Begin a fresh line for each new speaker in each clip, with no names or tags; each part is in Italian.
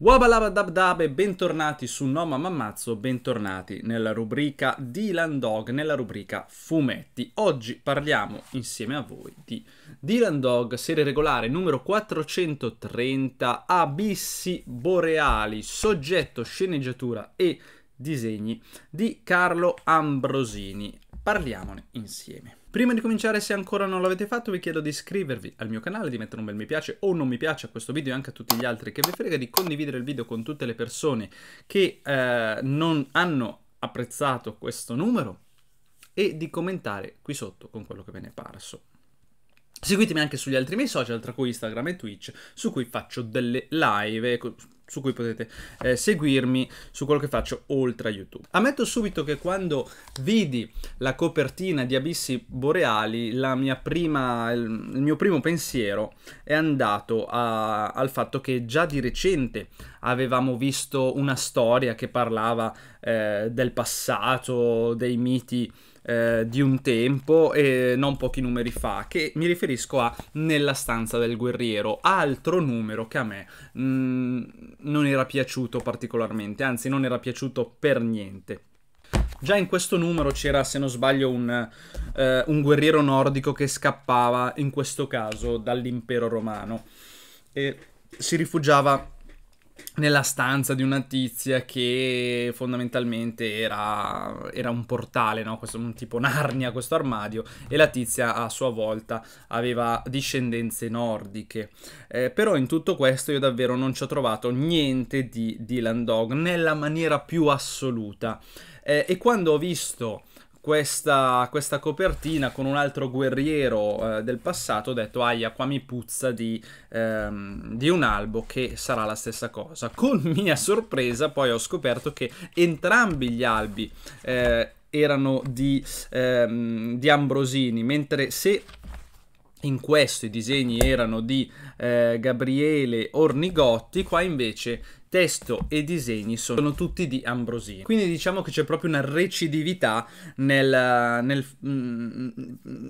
Wabalabadabdab e bentornati su Noma Mammazzo, bentornati nella rubrica Dylan Dog, nella rubrica Fumetti. Oggi parliamo insieme a voi di Dylan Dog, serie regolare numero 430, Abissi Boreali, soggetto, sceneggiatura e disegni di Carlo Ambrosini. Parliamone insieme. Prima di cominciare, se ancora non l'avete fatto, vi chiedo di iscrivervi al mio canale, di mettere un bel mi piace o non mi piace a questo video e anche a tutti gli altri che vi frega, di condividere il video con tutte le persone che eh, non hanno apprezzato questo numero e di commentare qui sotto con quello che ve ne è parso. Seguitemi anche sugli altri miei social, tra cui Instagram e Twitch, su cui faccio delle live su cui potete eh, seguirmi su quello che faccio oltre a YouTube. Ammetto subito che quando vidi la copertina di Abissi Boreali, prima, il, il, mio primo pensiero è andato a, al fatto che già di recente avevamo visto una storia che parlava eh, del passato, dei miti eh, di un tempo, e non pochi numeri fa, che mi riferisco a Nella stanza del guerriero, altro numero che a me mh, mm, non era piaciuto particolarmente, anzi non era piaciuto per niente. Già in questo numero c'era, se non sbaglio, un, eh, un, guerriero nordico che scappava, in questo caso, dall'impero romano e si rifugiava nella stanza di una tizia che fondamentalmente era, era un portale, no? questo, un tipo Narnia questo armadio e la tizia a sua volta aveva discendenze nordiche. Eh, però in tutto questo io davvero non ci ho trovato niente di Dylan Dog nella maniera più assoluta. Eh, e quando ho visto questa, questa, copertina con un altro guerriero eh, del passato ho detto aia qua mi puzza di, ehm, di, un albo che sarà la stessa cosa con mia sorpresa poi ho scoperto che entrambi gli albi eh, erano di, ehm, di Ambrosini mentre se in questo i disegni erano di eh, Gabriele Ornigotti, qua invece testo e disegni sono tutti di Ambrosini. Quindi diciamo che c'è proprio una recidività nel, nel, mh, mm,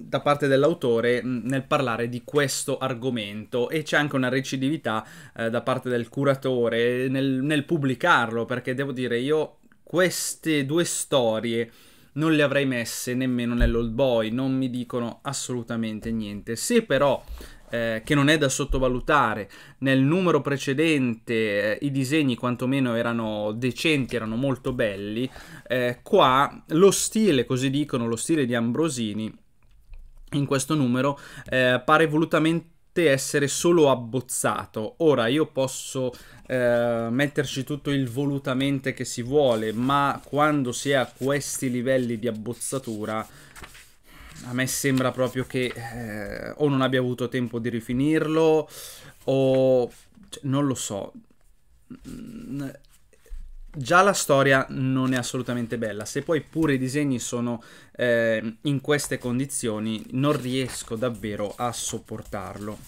da parte dell'autore mm, nel parlare di questo argomento e c'è anche una recidività eh, da parte del curatore nel, nel pubblicarlo perché devo dire io queste due storie non le avrei messe nemmeno nell'old boy, non mi dicono assolutamente niente. Se però eh, che non è da sottovalutare. Nel numero precedente eh, i disegni quantomeno erano decenti, erano molto belli. Eh, qua lo stile, così dicono, lo stile di Ambrosini in questo numero eh, pare volutamente essere solo abbozzato. Ora io posso eh, metterci tutto il volutamente che si vuole, ma quando si è a questi livelli di abbozzatura a me sembra proprio che eh, o non abbia avuto tempo di rifinirlo o cioè, non lo so. Mm, già la storia non è assolutamente bella, se poi pure i disegni sono eh, in queste condizioni non riesco davvero a sopportarlo.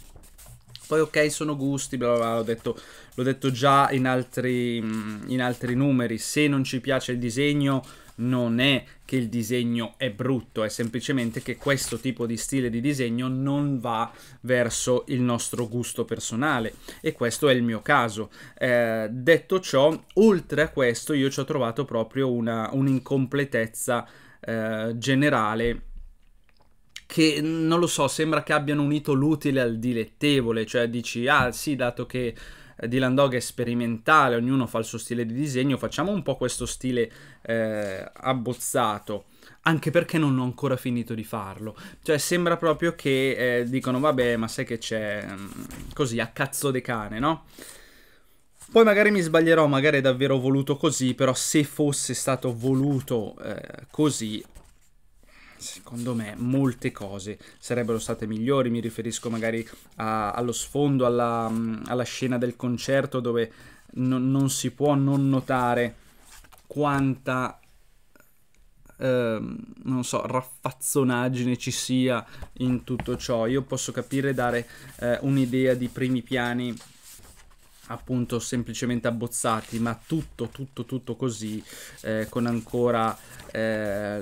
Poi ok, sono gusti, bla bla, l'ho detto, l'ho detto già in altri, mm, in altri numeri, se non ci piace il disegno non è che il disegno è brutto, è semplicemente che questo tipo di stile di disegno non va verso il nostro gusto personale e questo è il mio caso. Eh, detto ciò, oltre a questo io ci ho trovato proprio una, un'incompletezza eh, generale che non lo so, sembra che abbiano unito l'utile al dilettevole, cioè dici ah sì, dato che eh, Dylan Dog è sperimentale, ognuno fa il suo stile di disegno, facciamo un po' questo stile eh, abbozzato anche perché non ho ancora finito di farlo. Cioè, sembra proprio che eh, dicono, vabbè, ma sai che c'è mm, così a cazzo de cane, no? Poi magari mi sbaglierò, magari è davvero voluto così, però se fosse stato voluto eh, così, secondo me molte cose sarebbero state migliori, mi riferisco magari a, allo sfondo, alla, alla, scena del concerto dove non, non si può non notare quanta Uh, non so, raffazzonaggine ci sia in tutto ciò. Io posso capire dare uh, un'idea di primi piani appunto semplicemente abbozzati, ma tutto, tutto, tutto così, eh, con ancora eh,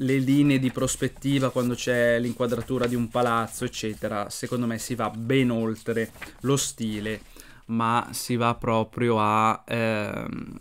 le linee di prospettiva quando c'è l'inquadratura di un palazzo, eccetera, secondo me si va ben oltre lo stile, ma si va proprio a ehm,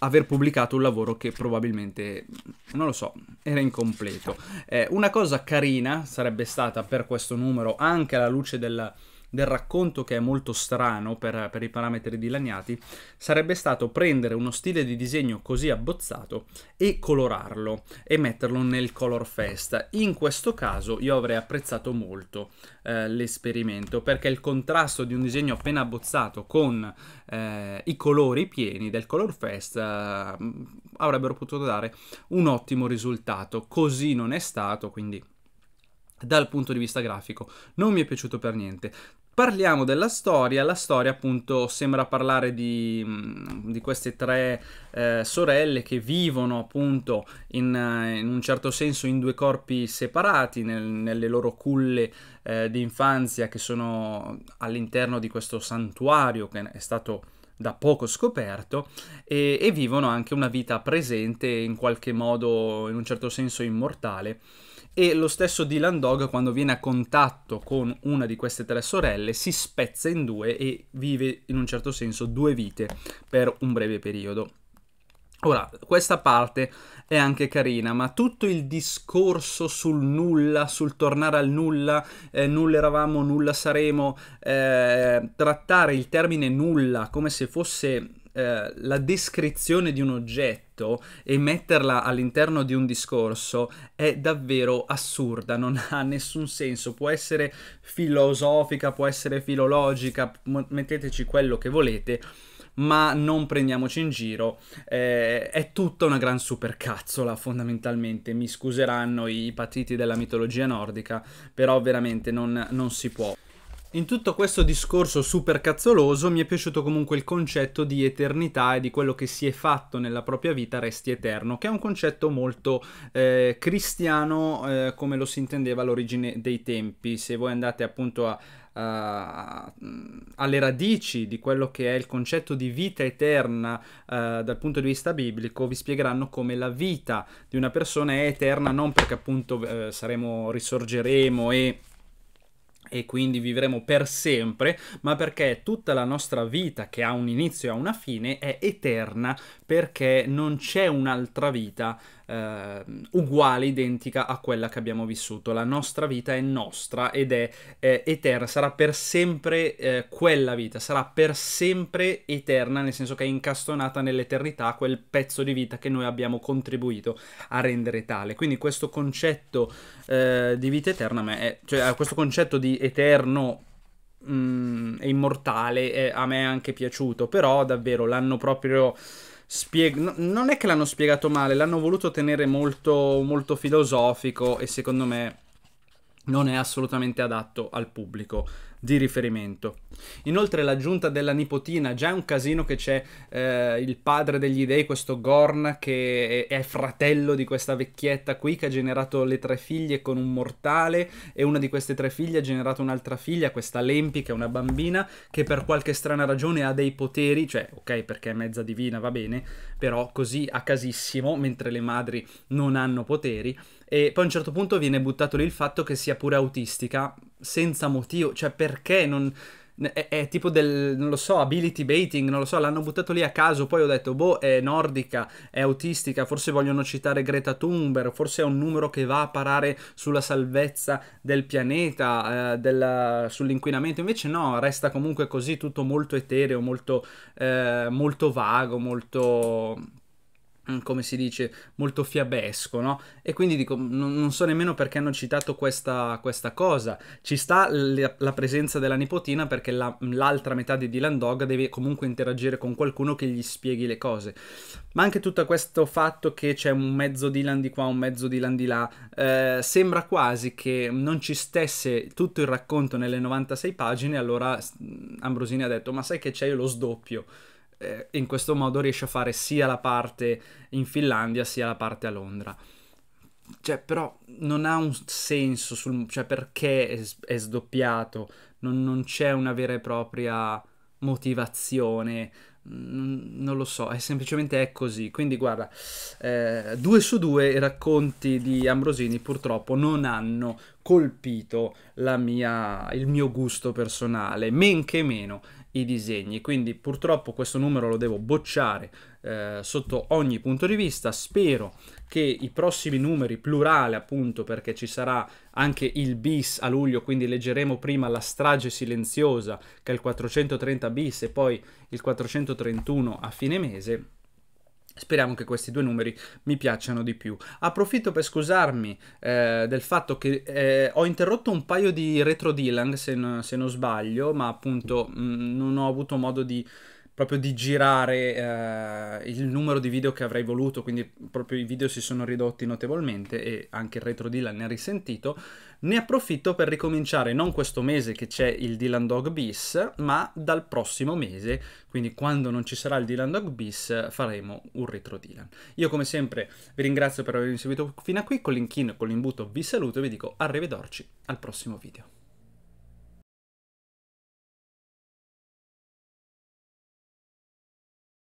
aver pubblicato un lavoro che probabilmente, non lo so, era incompleto. Eh, una cosa carina sarebbe stata per questo numero, anche alla luce del del racconto che è molto strano per, per i parametri dilaniati, sarebbe stato prendere uno stile di disegno così abbozzato e colorarlo e metterlo nel Color Fest. In questo caso io avrei apprezzato molto eh, l'esperimento perché il contrasto di un disegno appena abbozzato con eh, i colori pieni del Color Fest eh, avrebbero potuto dare un ottimo risultato. Così non è stato, quindi dal punto di vista grafico non mi è piaciuto per niente. Parliamo della storia, la storia appunto sembra parlare di, mm, di queste tre eh, sorelle che vivono appunto in, eh, in, un certo senso in due corpi separati, nel, nelle loro culle eh, di infanzia che sono all'interno di questo santuario che è stato da poco scoperto e, e vivono anche una vita presente in qualche modo in un certo senso immortale e lo stesso Dylan Dog quando viene a contatto con una di queste tre sorelle si spezza in due e vive in un certo senso due vite per un breve periodo. Ora, questa parte è anche carina, ma tutto il discorso sul nulla, sul tornare al nulla, eh, nulla eravamo, nulla saremo, eh, trattare il termine nulla come se fosse eh, la descrizione di un oggetto e metterla all'interno di un discorso è davvero assurda, non ha nessun senso, può essere filosofica, può essere filologica, metteteci quello che volete, ma non prendiamoci in giro, eh, è tutta una gran supercazzola fondamentalmente, mi scuseranno i patiti della mitologia nordica, però veramente non, non si può. In tutto questo discorso super cazzoloso mi è piaciuto comunque il concetto di eternità e di quello che si è fatto nella propria vita resti eterno, che è un concetto molto eh, cristiano eh, come lo si intendeva all'origine dei tempi. Se voi andate appunto a, Uh, alle radici di quello che è il concetto di vita eterna uh, dal punto di vista biblico, vi spiegheranno come la vita di una persona è eterna non perché appunto uh, saremo, risorgeremo e e quindi vivremo per sempre, ma perché tutta la nostra vita che ha un inizio e una fine è eterna perché non c'è un'altra vita eh, uguale, identica a quella che abbiamo vissuto. La nostra vita è nostra ed è eh, eterna, sarà per sempre eh, quella vita, sarà per sempre eterna, nel senso che è incastonata nell'eternità quel pezzo di vita che noi abbiamo contribuito a rendere tale. Quindi questo concetto eh, di vita eterna, ma è, cioè questo concetto di eterno mh, mm, e immortale eh, a me è anche piaciuto, però davvero l'hanno proprio... Spieg- no, non è che l'hanno spiegato male, l'hanno voluto tenere molto, molto filosofico e secondo me non è assolutamente adatto al pubblico di riferimento. Inoltre l'aggiunta della nipotina, già è un casino che c'è eh, il padre degli dei, questo Gorn, che è, è, fratello di questa vecchietta qui, che ha generato le tre figlie con un mortale e una di queste tre figlie ha generato un'altra figlia, questa Lempi, che è una bambina, che per qualche strana ragione ha dei poteri, cioè ok perché è mezza divina, va bene, però così a casissimo, mentre le madri non hanno poteri, e poi a un certo punto viene buttato lì il fatto che sia pure autistica, senza motivo, cioè perché non... È, è, tipo del, non lo so, ability baiting, non lo so, l'hanno buttato lì a caso, poi ho detto, boh, è nordica, è autistica, forse vogliono citare Greta Thunberg, forse è un numero che va a parare sulla salvezza del pianeta, eh, della, sull'inquinamento, invece no, resta comunque così tutto molto etereo, molto, eh, molto vago, molto Mm, come si dice, molto fiabesco, no? E quindi dico, non, non so nemmeno perché hanno citato questa, questa cosa. Ci sta la, la presenza della nipotina perché la, l'altra metà di Dylan Dog deve comunque interagire con qualcuno che gli spieghi le cose. Ma anche tutto questo fatto che c'è un mezzo Dylan di qua, un mezzo Dylan di là, eh, sembra quasi che non ci stesse tutto il racconto nelle 96 pagine, allora mm, Ambrosini ha detto, ma sai che c'è, io lo sdoppio eh, in questo modo riesce a fare sia la parte in Finlandia sia la parte a Londra. Cioè, però non ha un senso sul, cioè, perché è, è sdoppiato, non, non c'è una vera e propria motivazione, non lo so, è semplicemente è così. Quindi guarda, eh, due su due i racconti di Ambrosini purtroppo non hanno colpito mia, il mio gusto personale, men che meno i disegni. Quindi purtroppo questo numero lo devo bocciare eh, sotto ogni punto di vista. Spero che i prossimi numeri, plurale appunto, perché ci sarà anche il bis a luglio, quindi leggeremo prima la strage silenziosa, che è il 430 bis, e poi il 431 a fine mese Speriamo che questi due numeri mi piacciano di più. Approfitto per scusarmi eh, del fatto che eh, ho interrotto un paio di retro Dylan, se, se, non sbaglio, ma appunto mh, mm, non ho avuto modo di proprio di girare eh, il numero di video che avrei voluto, quindi proprio i video si sono ridotti notevolmente e anche il retro Dylan ne ha risentito. Ne approfitto per ricominciare non questo mese che c'è il Dylan Dog Bis, ma dal prossimo mese, quindi quando non ci sarà il Dylan Dog Bis faremo un retro Dylan. Io come sempre vi ringrazio per avermi seguito fino a qui, con l'inchino, con l'imbuto vi saluto e vi dico arrivederci al prossimo video.